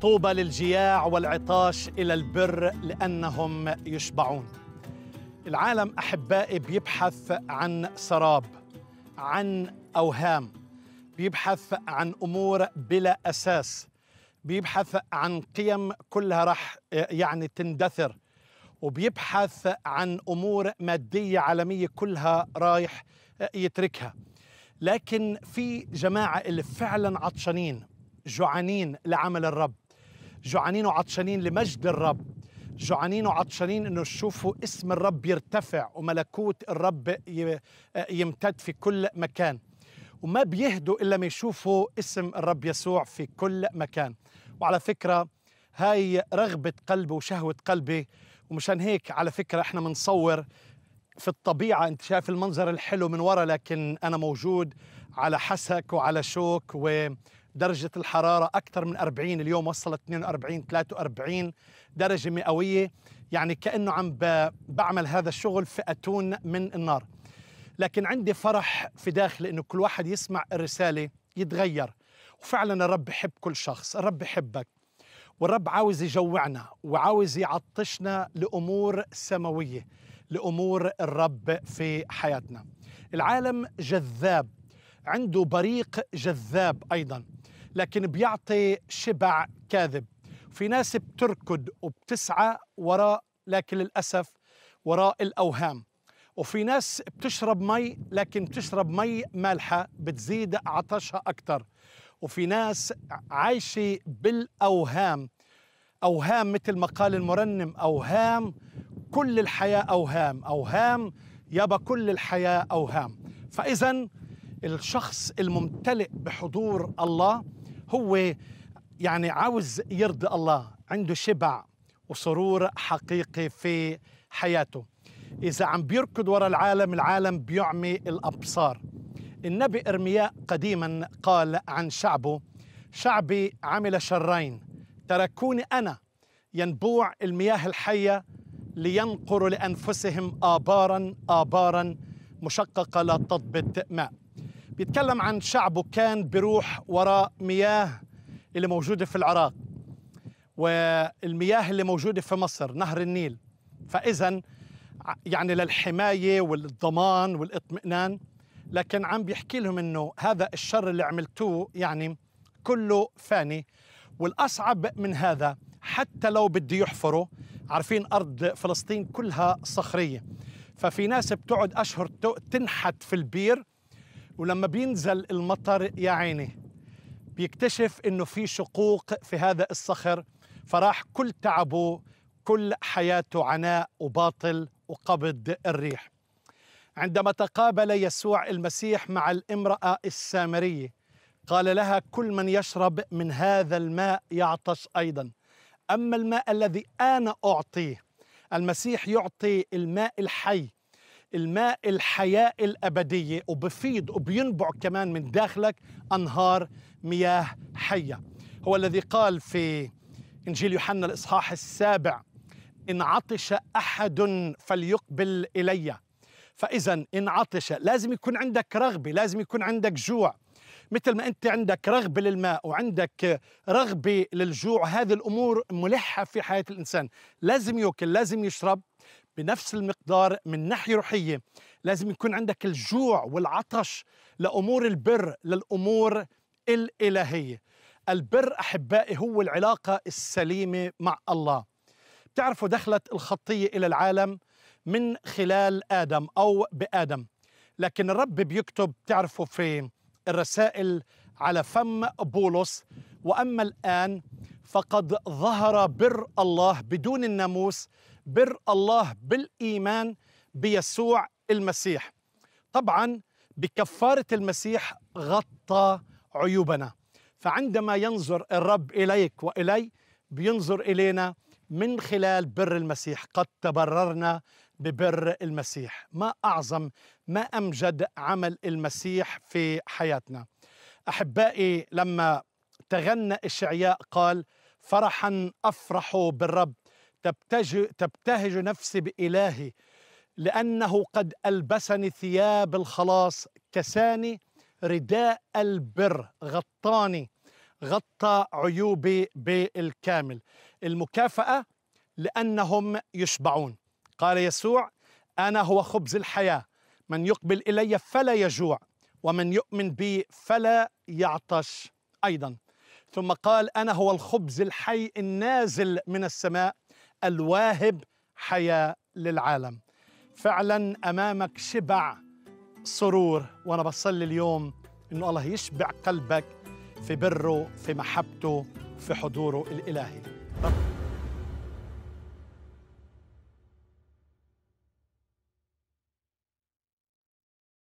طوبى للجياع والعطاش إلى البر لأنهم يشبعون العالم أحبائي بيبحث عن سراب عن أوهام بيبحث عن أمور بلا أساس بيبحث عن قيم كلها راح يعني تندثر وبيبحث عن أمور مادية عالمية كلها رايح يتركها لكن في جماعة اللي فعلا عطشانين جوعانين لعمل الرب جوعانين وعطشانين لمجد الرب جوعانين وعطشانين انه يشوفوا اسم الرب يرتفع وملكوت الرب يمتد في كل مكان وما بيهدوا الا ما يشوفوا اسم الرب يسوع في كل مكان وعلى فكره هاي رغبه قلبي وشهوه قلبي ومشان هيك على فكره احنا بنصور في الطبيعه انت شايف المنظر الحلو من ورا لكن انا موجود على حسك وعلى شوك و درجة الحرارة أكثر من 40 اليوم وصلت 42 43 درجة مئوية يعني كأنه عم بعمل هذا الشغل في أتون من النار لكن عندي فرح في داخلي أنه كل واحد يسمع الرسالة يتغير وفعلا الرب يحب كل شخص الرب يحبك والرب عاوز يجوعنا وعاوز يعطشنا لأمور سماوية لأمور الرب في حياتنا العالم جذاب عنده بريق جذاب ايضا لكن بيعطي شبع كاذب في ناس بتركض وبتسعى وراء لكن للأسف وراء الأوهام وفي ناس بتشرب مي لكن بتشرب مي مالحة بتزيد عطشها أكثر وفي ناس عايشة بالأوهام أوهام مثل ما قال المرنم أوهام كل الحياة أوهام أوهام يابا كل الحياة أوهام فإذا الشخص الممتلئ بحضور الله هو يعني عاوز يرضي الله عنده شبع وسرور حقيقي في حياته إذا عم بيركض ورا العالم العالم بيعمي الأبصار النبي إرمياء قديما قال عن شعبه شعبي عمل شرين تركوني أنا ينبوع المياه الحية لينقروا لأنفسهم آبارا آبارا مشققة لا تضبط ماء بيتكلم عن شعبه كان بيروح وراء مياه اللي موجودة في العراق والمياه اللي موجودة في مصر نهر النيل فإذا يعني للحماية والضمان والإطمئنان لكن عم بيحكي لهم انه هذا الشر اللي عملتوه يعني كله فاني والاصعب من هذا حتى لو بده يحفروا عارفين ارض فلسطين كلها صخريه ففي ناس بتقعد اشهر تنحت في البير ولما بينزل المطر يا عيني بيكتشف انه في شقوق في هذا الصخر فراح كل تعبه كل حياته عناء وباطل وقبض الريح عندما تقابل يسوع المسيح مع الامراه السامريه قال لها كل من يشرب من هذا الماء يعطش ايضا اما الماء الذي انا اعطيه المسيح يعطي الماء الحي الماء الحياة الأبدية وبفيض وبينبع كمان من داخلك أنهار مياه حية هو الذي قال في إنجيل يوحنا الإصحاح السابع إن عطش أحد فليقبل إلي فإذا إن عطش لازم يكون عندك رغبة لازم يكون عندك جوع مثل ما أنت عندك رغبة للماء وعندك رغبة للجوع هذه الأمور ملحة في حياة الإنسان لازم يأكل لازم يشرب بنفس المقدار من ناحية روحية لازم يكون عندك الجوع والعطش لأمور البر للأمور الإلهية البر أحبائي هو العلاقة السليمة مع الله بتعرفوا دخلت الخطية إلى العالم من خلال آدم أو بآدم لكن الرب بيكتب تعرفوا في الرسائل على فم بولس وأما الآن فقد ظهر بر الله بدون الناموس بر الله بالايمان بيسوع المسيح طبعا بكفاره المسيح غطى عيوبنا فعندما ينظر الرب اليك والي بينظر الينا من خلال بر المسيح قد تبررنا ببر المسيح ما اعظم ما امجد عمل المسيح في حياتنا احبائي لما تغنى اشعياء قال فرحا افرح بالرب تبتج تبتهج نفسي بإلهي لأنه قد ألبسني ثياب الخلاص كساني رداء البر غطاني غطى عيوبي بالكامل المكافأة لأنهم يشبعون قال يسوع أنا هو خبز الحياة من يقبل إلي فلا يجوع ومن يؤمن بي فلا يعطش أيضا ثم قال أنا هو الخبز الحي النازل من السماء الواهب حياه للعالم فعلا امامك شبع سرور وانا بصلي اليوم انه الله يشبع قلبك في بره في محبته في حضوره الالهي